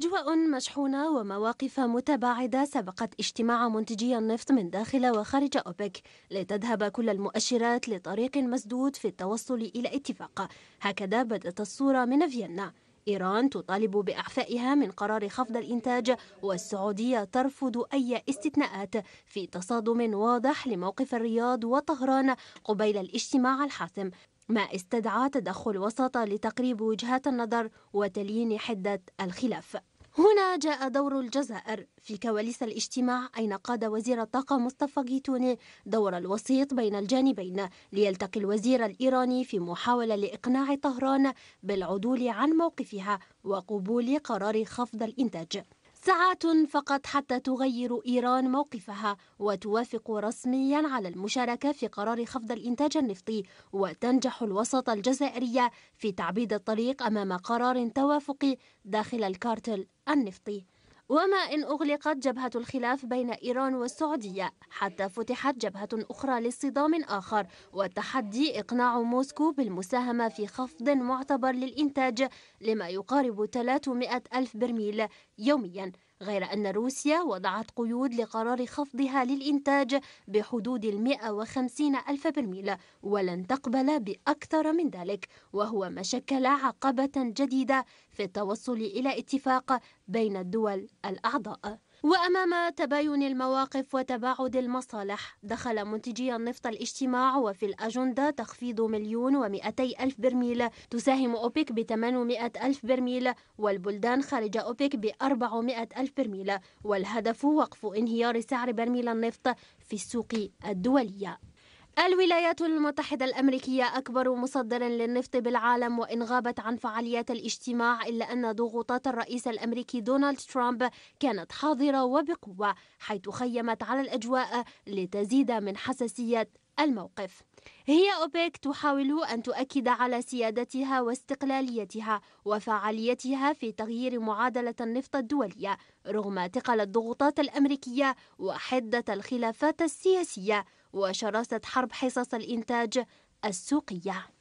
أجواء مشحونة ومواقف متباعدة سبقت اجتماع منتجي النفط من داخل وخارج أوبك لتذهب كل المؤشرات لطريق مسدود في التوصل إلى اتفاق هكذا بدأت الصورة من فيينا إيران تطالب بإعفائها من قرار خفض الإنتاج والسعودية ترفض أي استثناءات في تصادم واضح لموقف الرياض وطهران قبيل الاجتماع الحاسم ما استدعى تدخل وسط لتقريب وجهات النظر وتليين حدة الخلاف هنا جاء دور الجزائر في كواليس الاجتماع أين قاد وزير الطاقة مصطفى جيتوني دور الوسيط بين الجانبين ليلتقي الوزير الإيراني في محاولة لإقناع طهران بالعدول عن موقفها وقبول قرار خفض الإنتاج ساعات فقط حتى تغير إيران موقفها وتوافق رسميا على المشاركة في قرار خفض الإنتاج النفطي وتنجح الوسط الجزائرية في تعبيد الطريق أمام قرار توافقي داخل الكارتل النفطي وما إن أغلقت جبهة الخلاف بين إيران والسعودية حتى فتحت جبهة أخرى للصدام آخر والتحدي إقناع موسكو بالمساهمة في خفض معتبر للإنتاج لما يقارب 300 ألف برميل يومياً غير أن روسيا وضعت قيود لقرار خفضها للإنتاج بحدود المئة وخمسين ألف برميل ولن تقبل بأكثر من ذلك وهو ما شكل عقبة جديدة في التوصل إلى اتفاق بين الدول الأعضاء وأمام تباين المواقف وتباعد المصالح دخل منتجي النفط الاجتماع وفي الأجندة تخفيض مليون ومئتي ألف برميل تساهم أوبك بثمانمائة ألف برميل والبلدان خارج أوبك بأربعمائة ألف برميل والهدف وقف انهيار سعر برميل النفط في السوق الدولية الولايات المتحدة الأمريكية أكبر مصدر للنفط بالعالم وإن غابت عن فعاليات الاجتماع إلا أن ضغوطات الرئيس الأمريكي دونالد ترامب كانت حاضرة وبقوة حيث خيمت على الأجواء لتزيد من حساسية الموقف هي أوبك تحاول أن تؤكد على سيادتها واستقلاليتها وفعاليتها في تغيير معادلة النفط الدولية رغم ثقل الضغوطات الأمريكية وحدة الخلافات السياسية وشراسة حرب حصص الإنتاج السوقية